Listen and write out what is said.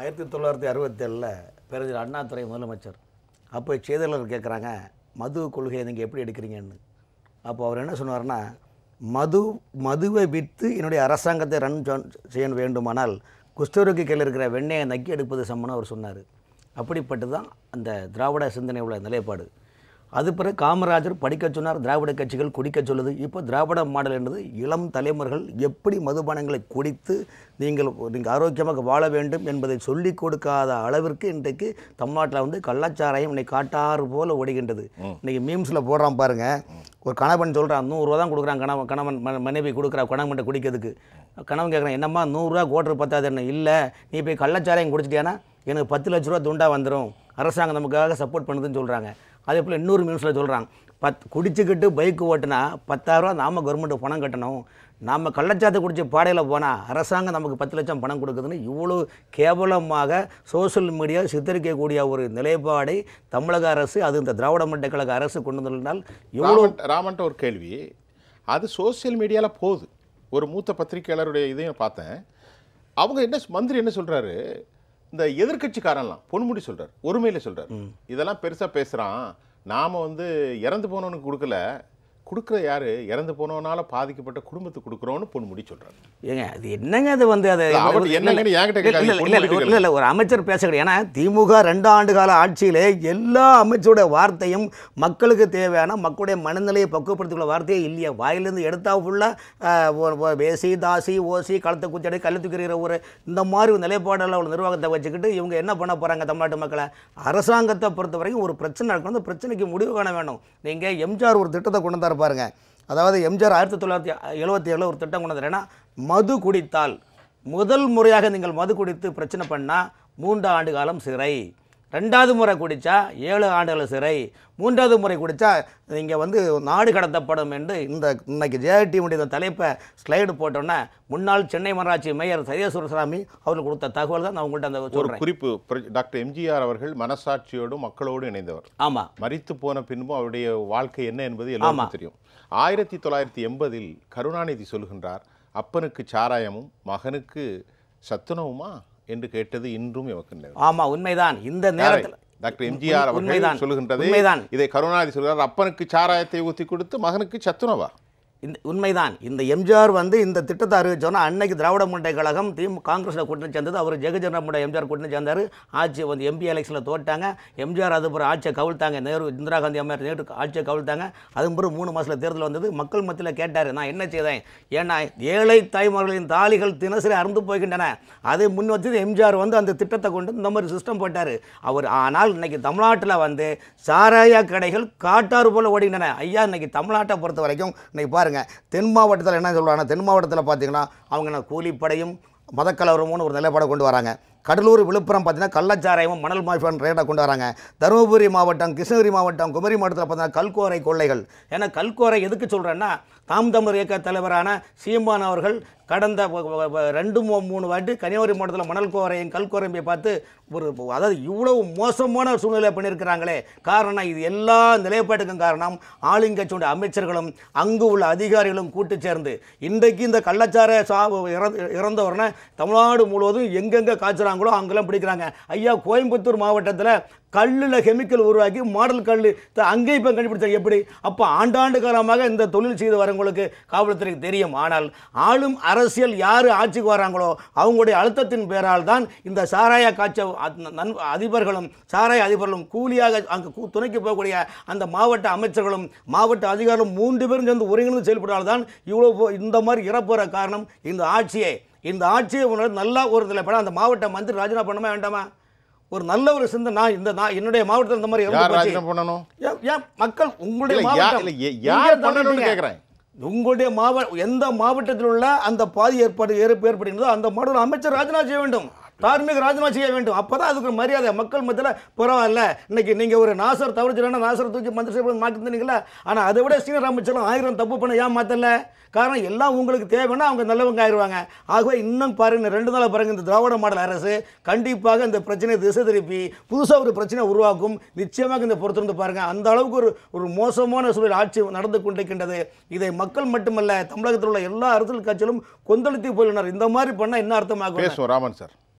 ஆயிரத்தி தொள்ளாயிரத்தி அறுபத்தேழில் அண்ணா துறை முதலமைச்சர் அப்போ செய்தியாளர் கேட்குறாங்க மது கொள்கையை நீங்கள் எப்படி எடுக்கிறீங்கன்னு அப்போ அவர் என்ன சொன்னார்னா மது மதுவை விற்று என்னுடைய அரசாங்கத்தை ரன் செய்ய வேண்டுமானால் குஷ்டரோக்கி கீழே இருக்கிற வெண்ணெயை நக்கி எடுப்பது சம்மன்னு அவர் சொன்னார் அப்படிப்பட்டு தான் அந்த திராவிட சிந்தனை உள்ள நிலைப்பாடு அது பிறகு காமராஜர் படிக்க சொன்னார் திராவிட கட்சிகள் குடிக்க சொல்லுது இப்போ திராவிட மாடல் என்பது இளம் தலைமுறைகள் எப்படி மதுபானங்களை குடித்து நீங்கள் நீங்கள் ஆரோக்கியமாக வாழ வேண்டும் என்பதை சொல்லிக் கொடுக்காத அளவிற்கு இன்றைக்கு தமிழ்நாட்டில் வந்து கள்ளாச்சாரம் இன்னைக்கு காட்டாறு போல ஓடுகின்றது இன்றைக்கி மீம்ஸில் போடுறான் பாருங்க ஒரு கணவன் சொல்கிறான் நூறுரூவா தான் கொடுக்குறான் கணவன் கணவன் மனைவி கொடுக்குறா கணவன்கிட்ட குடிக்கிறதுக்கு கணவன் கேட்குறேன் என்னம்மா நூறுரூவா கோட்டர் பத்தாது என்ன இல்லை நீ போய் கள்ளச்சாரையும் குடிச்சிட்டியானா எனக்கு பத்து லட்ச ரூபா துண்டாக வந்துடும் அரசாங்கம் நமக்காக சப்போர்ட் பண்ணுதுன்னு சொல்கிறாங்க அதே போல் இன்னொரு நியூஸில் சொல்கிறாங்க பத் குடிச்சுக்கிட்டு பைக்கு ஓட்டினா பத்தாயிரரூவா நாம் கவர்மெண்ட்டு பணம் கட்டணும் நம்ம கள்ளச்சாத்தை குடிச்சு பாடையில் போனால் அரசாங்கம் நமக்கு பத்து லட்சம் பணம் கொடுக்குதுன்னு இவ்வளோ கேவலமாக சோசியல் மீடியா சித்தரிக்கக்கூடிய ஒரு நிலைப்பாடை தமிழக அரசு அது இந்த திராவிட மண்டல கழக அரசு கொண்டு வந்திருந்தால் இவ்வளோ ராமன்ட்ட ஒரு கேள்வி அது சோசியல் மீடியாவில் போகுது ஒரு மூத்த பத்திரிகையாளருடைய இதையும் பார்த்தேன் அவங்க என்ன மந்திரி என்ன சொல்கிறாரு இந்த எதிர்கட்சிக்காரன்லாம் பொன்முடி சொல்கிறார் ஒருமையில் சொல்கிறார் இதெல்லாம் பெருசாக பேசுகிறான் நாம் வந்து இறந்து போனவனுக்கு கொடுக்கல கொடுக்குற யார் இறந்து போனவனால பாதிக்கப்பட்ட குடும்பத்துக்கு கொடுக்குறோன்னு பொன்முடி சொல்கிறாங்க ஏங்க அது என்னங்க அது வந்து அது என்னங்கன்னு இல்லை இல்லை ஒரு அமைச்சர் பேச கிடையாது ஏன்னா திமுக ரெண்டு ஆண்டு கால ஆட்சியிலே எல்லா அமைச்சருடைய வார்த்தையும் மக்களுக்கு தேவையான மக்களுடைய மனநிலையை பக்குவப்படுத்திக்குள்ள வார்த்தையே இல்லையா வாயிலிருந்து எடுத்தா ஃபுல்லாக பேசி தாசி ஓசி களத்தை குச்சடி கல் ஒரு இந்த மாதிரி ஒரு நிலைப்பாடெல்லாம் ஒரு நிர்வாகத்தை வச்சுக்கிட்டு இவங்க என்ன பண்ண போகிறாங்க தமிழ்நாட்டு மக்களை அரசாங்கத்தை பொறுத்த வரைக்கும் ஒரு பிரச்சனை நடக்கணும் அந்த பிரச்சனைக்கு முடிவு காண வேணும் நீங்கள் எம்ஜிஆர் ஒரு திட்டத்தை கொண்டு சொன்னார் பாருங்கள் அதாவது எம்ஜிஆர் ஆயிரத்தி தொள்ளாயிரத்தி எழுபத்தி ஏழில் ஒரு திட்டம் கொண்டு ஏன்னா மது குடித்தால் முதல் முறையாக நீங்கள் மது குடித்து பிரச்சனை பண்ணால் மூன்று ஆண்டு காலம் சிறை ரெண்டாவது முறை குடித்தா ஏழு ஆண்டுகள் சிறை மூன்றாவது முறை குடித்தா இங்கே வந்து நாடு கடத்தப்படும் என்று இந்த இன்னைக்கு ஜேஆர்டியுடைய முடிந்த தலைப்பை ஸ்லைடு போட்டோன்னே முன்னாள் சென்னை மராட்சி மேயர் சரிய அவர்கள் கொடுத்த தகவல் தான் நான் உங்கள்கிட்ட அந்த ஒரு குறிப்பு டாக்டர் எம்ஜிஆர் அவர்கள் மனசாட்சியோடும் மக்களோடும் இணைந்தவர் ஆமாம் மறித்து போன பின்பும் அவருடைய வாழ்க்கை என்ன என்பது எல்லாமே தெரியும் ஆயிரத்தி தொள்ளாயிரத்தி எண்பதில் கருணாநிதி சொல்கின்றார் அப்பனுக்கு சாராயமும் மகனுக்கு சத்துணவுமா என்று கேட்டது இன்றும் எமக்கு நினைவு ஆமா உண்மைதான் இந்த நேரத்தில் டாக்டர் எம்ஜிஆர் அவர்கள் சொல்லுகின்றது இதை கருணாநிதி சொல்கிறார் அப்பனுக்கு சாராயத்தை ஊற்றி கொடுத்து மகனுக்கு சத்துணவா இந்த உண்மைதான் இந்த எம்ஜிஆர் வந்து இந்த திட்டத்தை அறிவிச்சோன்னா அன்னைக்கு திராவிட முன்னேற்ற கழகம் திமுக காங்கிரஸில் கூட்டணி சேர்ந்தது அவர் ஜெகஜனமுடைய எம்ஜிஆர் கூட்டணி சேர்ந்தார் ஆட்சி வந்து எம்பி எலெக்ஷனில் தோட்டாங்க எம்ஜிஆர் அதுபுறம் ஆட்சியை கவிழ்த்தாங்க நேரு இந்திரா காந்தி அம்மையார் நேரு ஆட்சியை கவிழ்த்தாங்க பிறகு மூணு மாதத்தில் தேர்தல் வந்தது மக்கள் மத்தியில் கேட்டார் நான் என்ன செய்தேன் ஏன்னா ஏழை தாய்மார்களின் தாலிகள் தினசரி அறந்து போய்கின்றன அதை முன் வச்சது எம்ஜிஆர் வந்து அந்த திட்டத்தை கொண்டு இந்த மாதிரி சிஸ்டம் போட்டார் அவர் ஆனால் இன்னைக்கு தமிழ்நாட்டில் வந்து சாராய கடைகள் காட்டாறு போல் ஓடுகின்றன ஐயா இன்னைக்கு தமிழ்நாட்டை பொறுத்த வரைக்கும் இன்னைக்கு பாருங்கள் பாருங்க தென் மாவட்டத்தில் என்ன சொல்கிறாங்கன்னா தென் மாவட்டத்தில் பார்த்திங்கன்னா அவங்க கூலிப்படையும் மதக்கலவரமும்னு ஒரு நிலைப்பாடை கொண்டு வராங்க கடலூர் விழுப்புரம் பார்த்தீங்கன்னா கள்ளச்சாராயமும் மணல் மாஃபியான் ரேட்டாக கொண்டு வராங்க தருமபுரி மாவட்டம் கிருஷ்ணகிரி மாவட்டம் குமரி மாவட்டத்தில் பார்த்தீங்கன்னா கல்கோரை கொள்ளைகள் ஏன்னா கல்கோரை எதுக்கு சொல்கிறேன்னா தாம் தமிழ் இயக்க தலைவரான சீமான் அவர்கள் கடந்த ரெண்டு மூணு வாட்டி கன்னியாகுமரி மாவட்டத்தில் மணல் கோரையும் கல்கோரையும் போய் பார்த்து ஒரு அதாவது இவ்வளோ மோசமான சூழ்நிலை பண்ணியிருக்கிறாங்களே காரணம் இது எல்லா நிலைப்பாட்டுக்கும் காரணம் ஆளுங்கட்சியுடைய அமைச்சர்களும் அங்கு உள்ள அதிகாரிகளும் கூட்டு சேர்ந்து இன்றைக்கு இந்த கள்ளச்சார சா இறந்த இறந்தவரனை தமிழ்நாடு முழுவதும் எங்கெங்கே காய்ச்சலாக பிடிக்கிறாங்களோ அங்கெல்லாம் பிடிக்கிறாங்க ஐயா கோயம்புத்தூர் மாவட்டத்தில் கல்லில் கெமிக்கல் உருவாக்கி மாடல் கல் அங்கே இப்போ கண்டுபிடிச்சாங்க எப்படி அப்போ ஆண்டாண்டு காலமாக இந்த தொழில் செய்து வரவங்களுக்கு காவல்துறைக்கு தெரியும் ஆனால் ஆளும் அரசியல் யார் ஆட்சிக்கு வராங்களோ அவங்களுடைய அழுத்தத்தின் பேரால் தான் இந்த சாராய காய்ச்ச அதிபர்களும் சாராய அதிபர்களும் கூலியாக அங்கே துணைக்கு போகக்கூடிய அந்த மாவட்ட அமைச்சர்களும் மாவட்ட அதிகாரிகளும் மூன்று பேரும் சேர்ந்து ஒருங்கிணைந்து செயல்பட்டால்தான் இவ்வளோ இந்த மாதிரி இறப்புற காரணம் இந்த ஆட்சியை இந்த ஆட்சியை உணர்ந்து நல்லா ஒரு இதில் படம் அந்த மாவட்ட மந்திரி ராஜினாமா பண்ணமா வேண்டாமா ஒரு நல்ல ஒரு சிந்தனை நான் இந்த நான் என்னுடைய மாவட்டத்தில் இந்த மாதிரி இறந்து பண்ணணும் ஏன் மக்கள் உங்களுடைய கேட்குறேன் உங்களுடைய மாவட்ட எந்த மாவட்டத்தில் உள்ள அந்த பாதி ஏற்பாடு ஏற்படுகிறதோ அந்த மாவட்ட அமைச்சர் ராஜினாமா செய்ய வேண்டும் தார்மீக ராஜினாமா செய்ய வேண்டும் அப்போ தான் அதுக்கு மரியாதை மக்கள் மத்தியில் பரவாயில்ல இன்னைக்கு நீங்கள் ஒரு நாசர் தவறுச்சுனா நாசர் தூக்கி மந்திரி சபை மாற்றிருந்தீங்களா ஆனால் அதை விட சீனியர் அமைச்சரும் ஆயிரம் தப்பு பண்ண ஏன் மாற்றல காரணம் எல்லாம் உங்களுக்கு தேவைன்னா அவங்க நல்லவங்க ஆயிடுவாங்க ஆகவே இன்னும் பாருங்க ரெண்டு நாள் பாருங்கள் இந்த திராவிட மாடல் அரசு கண்டிப்பாக இந்த பிரச்சனையை திசை திருப்பி புதுசாக ஒரு பிரச்சனை உருவாக்கும் நிச்சயமாக இந்த பொறுத்திருந்து பாருங்கள் அந்த அளவுக்கு ஒரு ஒரு மோசமான சூழல் ஆட்சி நடந்து கொண்டிருக்கின்றது இதை மக்கள் மட்டுமல்ல தமிழகத்தில் உள்ள எல்லா அரசியல் கட்சிகளும் கொந்தளித்து போயினர் இந்த மாதிரி பண்ணால் என்ன அர்த்தமாக ராமன் சார்